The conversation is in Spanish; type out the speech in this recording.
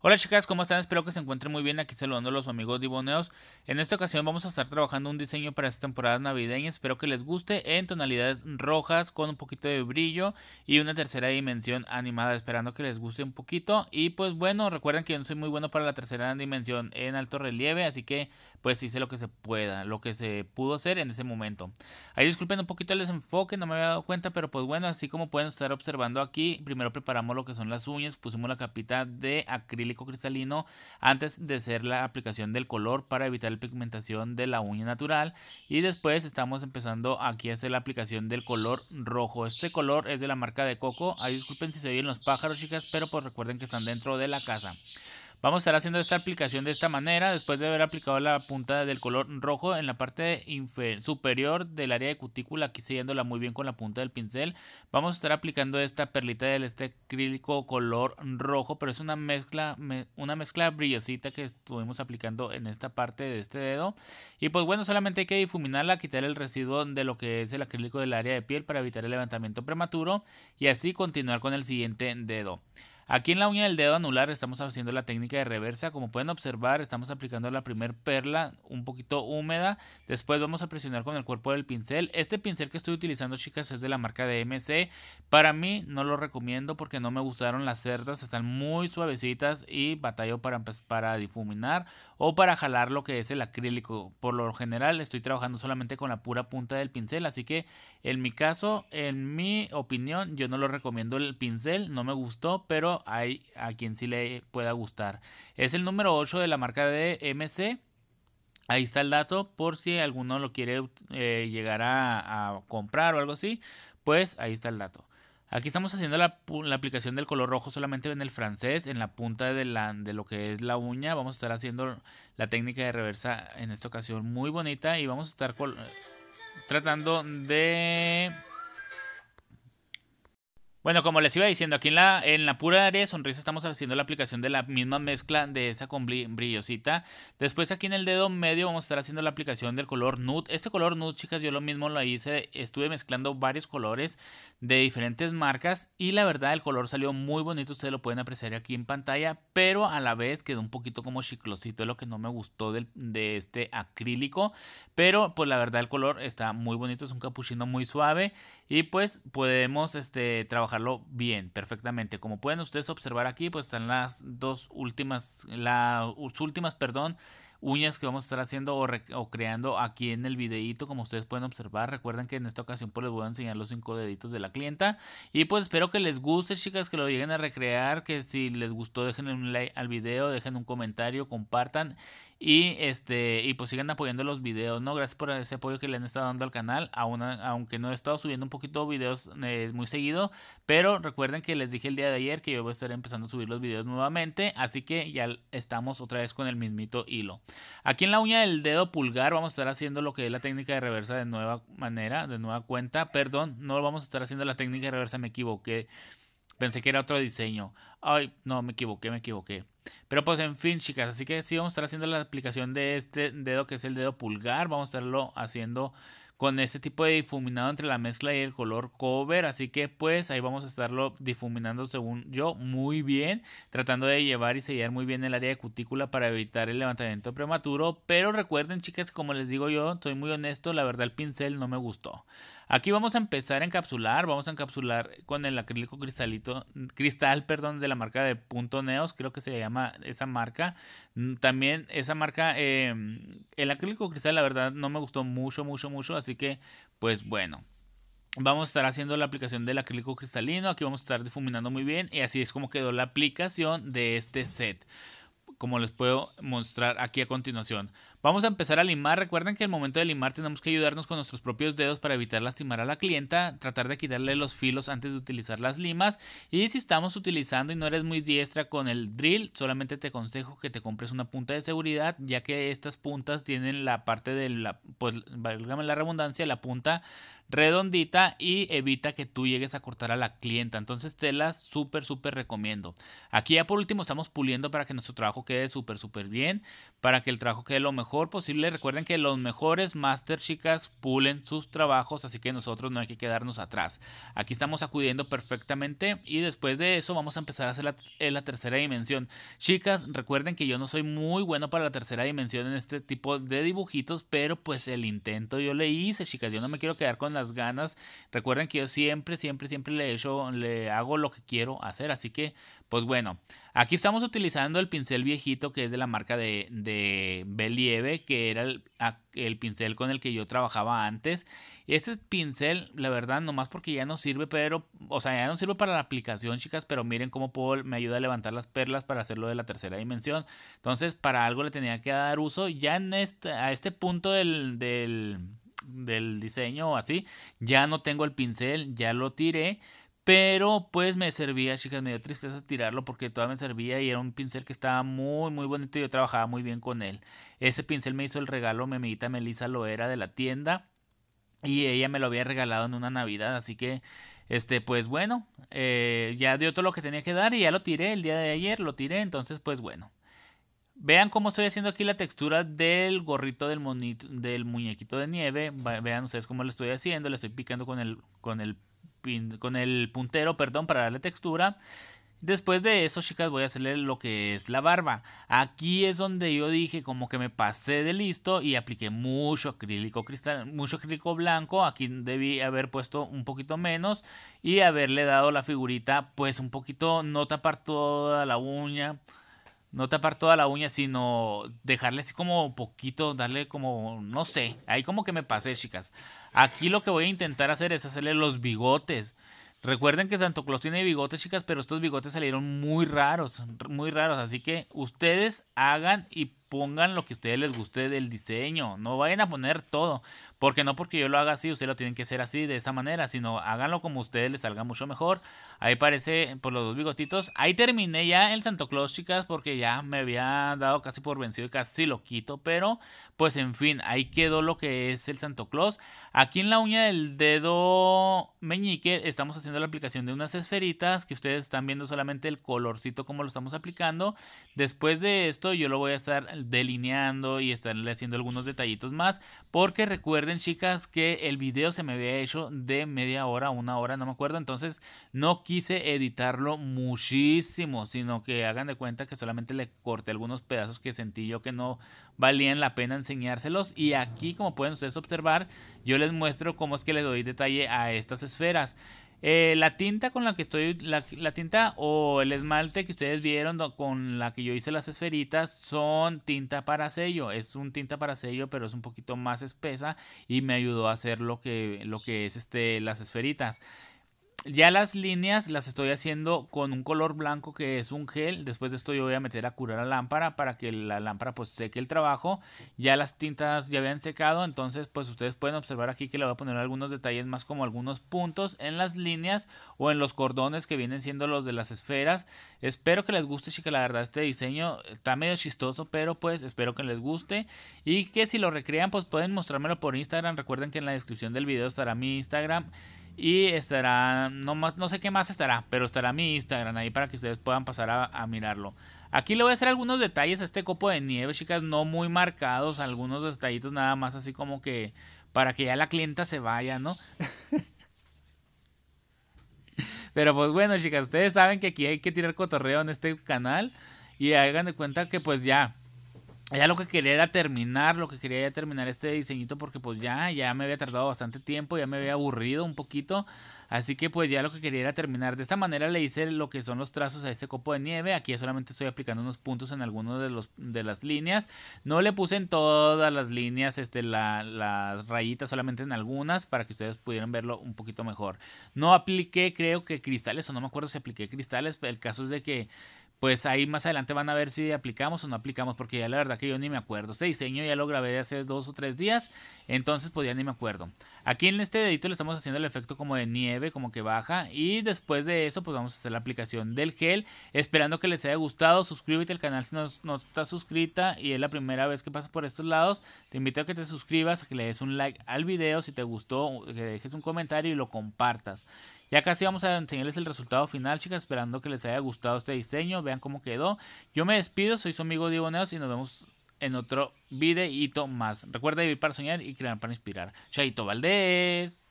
Hola chicas, ¿cómo están? Espero que se encuentren muy bien. Aquí saludando a los amigos diboneos. En esta ocasión vamos a estar trabajando un diseño para esta temporada navideña. Espero que les guste en tonalidades rojas con un poquito de brillo y una tercera dimensión animada. Esperando que les guste un poquito. Y pues bueno, recuerden que yo no soy muy bueno para la tercera dimensión en alto relieve. Así que pues hice lo que se pueda, lo que se pudo hacer en ese momento. Ahí disculpen un poquito el desenfoque, no me había dado cuenta. Pero pues bueno, así como pueden estar observando aquí, primero preparamos lo que son las uñas. Pusimos la capita de acrílico cristalino antes de hacer la aplicación del color para evitar la pigmentación de la uña natural y después estamos empezando aquí a hacer la aplicación del color rojo. Este color es de la marca de Coco. Ahí disculpen si se oyen los pájaros chicas, pero pues recuerden que están dentro de la casa. Vamos a estar haciendo esta aplicación de esta manera después de haber aplicado la punta del color rojo en la parte superior del área de cutícula, aquí siguiéndola muy bien con la punta del pincel. Vamos a estar aplicando esta perlita del este acrílico color rojo, pero es una mezcla, una mezcla brillosita que estuvimos aplicando en esta parte de este dedo. Y pues bueno, solamente hay que difuminarla, quitar el residuo de lo que es el acrílico del área de piel para evitar el levantamiento prematuro y así continuar con el siguiente dedo. Aquí en la uña del dedo anular estamos haciendo la técnica de reversa. Como pueden observar, estamos aplicando la primer perla un poquito húmeda. Después vamos a presionar con el cuerpo del pincel. Este pincel que estoy utilizando, chicas, es de la marca DMC Para mí no lo recomiendo porque no me gustaron las cerdas. Están muy suavecitas y batallo para, para difuminar o para jalar lo que es el acrílico. Por lo general estoy trabajando solamente con la pura punta del pincel. Así que en mi caso, en mi opinión, yo no lo recomiendo el pincel. No me gustó, pero hay a quien sí le pueda gustar. Es el número 8 de la marca de MC. Ahí está el dato por si alguno lo quiere eh, llegar a, comprar o algo así. Pues ahí está el dato. Aquí estamos haciendo la, aplicación del color rojo solamente en el francés, en la punta de lo que es la uña. Vamos a estar haciendo la técnica de reversa en esta ocasión muy bonita y vamos a estar tratando de bueno, como les iba diciendo, aquí en la, en la pura área de sonrisa estamos haciendo la aplicación de la misma mezcla de esa con brillosita. Después aquí en el dedo medio vamos a estar haciendo la aplicación del color nude. Este color nude, chicas, yo lo mismo lo hice. Estuve mezclando varios colores de diferentes marcas y la verdad el color salió muy bonito. Ustedes lo pueden apreciar aquí en pantalla, pero a la vez quedó un poquito como chiclosito, es lo que no me gustó de este acrílico. Pero pues la verdad el color está muy bonito, es un capuchino muy suave y pues podemos este, trabajar Ojalá bien, perfectamente. Como pueden ustedes observar aquí, pues están las dos últimas, las últimas, perdón, uñas que vamos a estar haciendo o, creando aquí en el videito como ustedes pueden observar recuerden que en esta ocasión pues les voy a enseñar los cinco deditos de la clienta y pues espero que les guste chicas que lo lleguen a recrear que si les gustó dejen un like al video dejen un comentario compartan y este y pues sigan apoyando los videos no gracias por ese apoyo que le han estado dando al canal aún, aunque no he estado subiendo un poquito videos eh, muy seguido pero recuerden que les dije el día de ayer que yo voy a estar empezando a subir los videos nuevamente así que ya estamos otra vez con el mismito hilo Aquí en la uña del dedo pulgar vamos a estar haciendo lo que es la técnica de reversa de nueva manera, de nueva cuenta. Perdón, no vamos a estar haciendo la técnica de reversa, me equivoqué. Pensé que era otro diseño. Ay, no, me equivoqué, me equivoqué. Pero pues en fin, chicas, así que sí vamos a estar haciendo la aplicación de este dedo que es el dedo pulgar. Vamos a estarlo haciendo con este tipo de difuminado entre la mezcla y el color cover. Así que pues ahí vamos a estarlo difuminando según yo muy bien, tratando de llevar y sellar muy bien el área de cutícula para evitar el levantamiento prematuro. Pero recuerden chicas, como les digo yo, soy muy honesto, la verdad el pincel no me gustó. Aquí vamos a empezar a encapsular, vamos a encapsular con el acrílico cristalito, cristal, perdón, de la marca de Punto Neos, creo que se llama esa marca. Mm, también esa marca, eh, el acrílico cristal la verdad no me gustó mucho, mucho, mucho, así que pues bueno. Vamos a estar haciendo la aplicación del acrílico cristalino, aquí vamos a estar difuminando muy bien y así es como quedó la aplicación de este set, como les puedo mostrar aquí a continuación. Vamos a empezar a limar. Recuerden que el momento de limar tenemos que ayudarnos con nuestros propios dedos para evitar lastimar a la clienta, tratar de quitarle los filos antes de utilizar las limas. Y si estamos utilizando y no eres muy diestra con el drill, solamente te aconsejo que te compres una punta de seguridad, ya que estas puntas tienen la parte de la, pues, válgame la redundancia, la punta redondita y evita que tú llegues a cortar a la clienta. Entonces te las súper, súper recomiendo. Aquí ya por último estamos puliendo para que nuestro trabajo quede súper, súper bien, para que el trabajo quede lo mejor posible. Recuerden que los mejores master chicas pulen sus trabajos, así que nosotros no hay que quedarnos atrás. Aquí estamos acudiendo perfectamente y después de eso vamos a empezar a hacer la, eh, la tercera dimensión. Chicas, recuerden que yo no soy muy bueno para la tercera dimensión en este tipo de dibujitos, pero pues el intento yo le hice, chicas. Yo no me quiero quedar con la ganas. Recuerden que yo siempre, siempre, siempre le, hecho, le hago lo que quiero hacer. Así que, pues bueno, aquí estamos utilizando el pincel viejito que es de la marca de, Believe, que era el, pincel con el que yo trabajaba antes. Este pincel, la verdad, nomás porque ya no sirve, pero, o sea, ya no sirve para la aplicación, chicas, pero miren cómo puedo me ayuda a levantar las perlas para hacerlo de la tercera dimensión. Entonces, para algo le tenía que dar uso. Ya en este, a este punto del, del del diseño o así. Ya no tengo el pincel, ya lo tiré. Pero pues me servía, chicas, me dio tristeza tirarlo porque todavía me servía y era un pincel que estaba muy, muy bonito y yo trabajaba muy bien con él. Ese pincel me hizo el regalo mi amiguita Melissa era de la tienda y ella me lo había regalado en una Navidad, así que, este, pues bueno, eh, ya dio todo lo que tenía que dar y ya lo tiré el día de ayer, lo tiré, entonces pues bueno. Vean cómo estoy haciendo aquí la textura del gorrito del, del muñequito de nieve. Vean ustedes cómo lo estoy haciendo. Le estoy picando con el, con el, con el puntero perdón, para darle textura. Después de eso, chicas, voy a hacerle lo que es la barba. Aquí es donde yo dije como que me pasé de listo y apliqué mucho acrílico cristal, mucho acrílico blanco. Aquí debí haber puesto un poquito menos y haberle dado la figurita pues un poquito, no tapar toda la uña no tapar toda la uña, sino dejarle así como poquito, darle como, no sé, ahí como que me pasé, chicas. Aquí lo que voy a intentar hacer es hacerle los bigotes. Recuerden que Santo Claus tiene bigotes, chicas, pero estos bigotes salieron muy raros, muy raros. Así que ustedes hagan y pongan lo que a ustedes les guste del diseño. No vayan a poner todo. Porque no porque yo lo haga así, ustedes lo tienen que hacer así, de esta manera, sino háganlo como a ustedes les salga mucho mejor. Ahí parece por los dos bigotitos. Ahí terminé ya el Santo Claus, chicas, porque ya me había dado casi por vencido y casi lo quito. Pero, pues en fin, ahí quedó lo que es el Santo Claus. Aquí en la uña del dedo meñique estamos haciendo la aplicación de unas esferitas que ustedes están viendo solamente el colorcito como lo estamos aplicando. Después de esto yo lo voy a estar delineando y estarle haciendo algunos detallitos más. Porque recuerden Recuerden, chicas, que el video se me había hecho de media hora, a una hora, no me acuerdo. Entonces, no quise editarlo muchísimo, sino que hagan de cuenta que solamente le corté algunos pedazos que sentí yo que no valían la pena enseñárselos. Y aquí, como pueden ustedes observar, yo les muestro cómo es que le doy detalle a estas esferas. Eh, la tinta con la que estoy, la, tinta o el esmalte que ustedes vieron con la que yo hice las esferitas son tinta para sello. Es un tinta para sello, pero es un poquito más espesa y me ayudó a hacer lo que, lo que es este, las esferitas ya las líneas las estoy haciendo con un color blanco que es un gel. Después de esto yo voy a meter a curar la lámpara para que la lámpara pues seque el trabajo. Ya las tintas ya habían secado, entonces pues ustedes pueden observar aquí que le voy a poner algunos detalles más como algunos puntos en las líneas o en los cordones que vienen siendo los de las esferas. Espero que les guste, chica, la verdad este diseño está medio chistoso, pero pues espero que les guste y que si lo recrean pues pueden mostrármelo por Instagram. Recuerden que en la descripción del video estará mi Instagram. Y estará, no, más, no sé qué más estará, pero estará mi Instagram ahí para que ustedes puedan pasar a, a mirarlo. Aquí le voy a hacer algunos detalles a este copo de nieve, chicas, no muy marcados, algunos detallitos nada más así como que para que ya la clienta se vaya, ¿no? Pero pues bueno, chicas, ustedes saben que aquí hay que tirar cotorreo en este canal y hagan de cuenta que pues ya ya lo que quería era terminar, lo que quería era terminar este diseñito porque pues ya, ya me había tardado bastante tiempo, ya me había aburrido un poquito. Así que pues ya lo que quería era terminar. De esta manera le hice lo que son los trazos a ese copo de nieve. Aquí solamente estoy aplicando unos puntos en algunos de, los, de las líneas. No le puse en todas las líneas este, la, las rayitas, solamente en algunas para que ustedes pudieran verlo un poquito mejor. No apliqué creo que cristales o no me acuerdo si apliqué cristales. Pero el caso es de que pues ahí más adelante van a ver si aplicamos o no aplicamos, porque ya la verdad que yo ni me acuerdo. Este diseño ya lo grabé de hace dos o tres días, entonces pues ya ni me acuerdo. Aquí en este dedito le estamos haciendo el efecto como de nieve, como que baja. Y después de eso pues vamos a hacer la aplicación del gel. Esperando que les haya gustado, suscríbete al canal si no, no estás suscrita y es la primera vez que pasas por estos lados. Te invito a que te suscribas, a que le des un like al video si te gustó, que dejes un comentario y lo compartas. Ya casi vamos a enseñarles el resultado final, chicas. Esperando que les haya gustado este diseño. Vean cómo quedó. Yo me despido. Soy su amigo Diego Neos y nos vemos en otro videito más. Recuerda vivir para soñar y crear para inspirar. Chaito Valdés.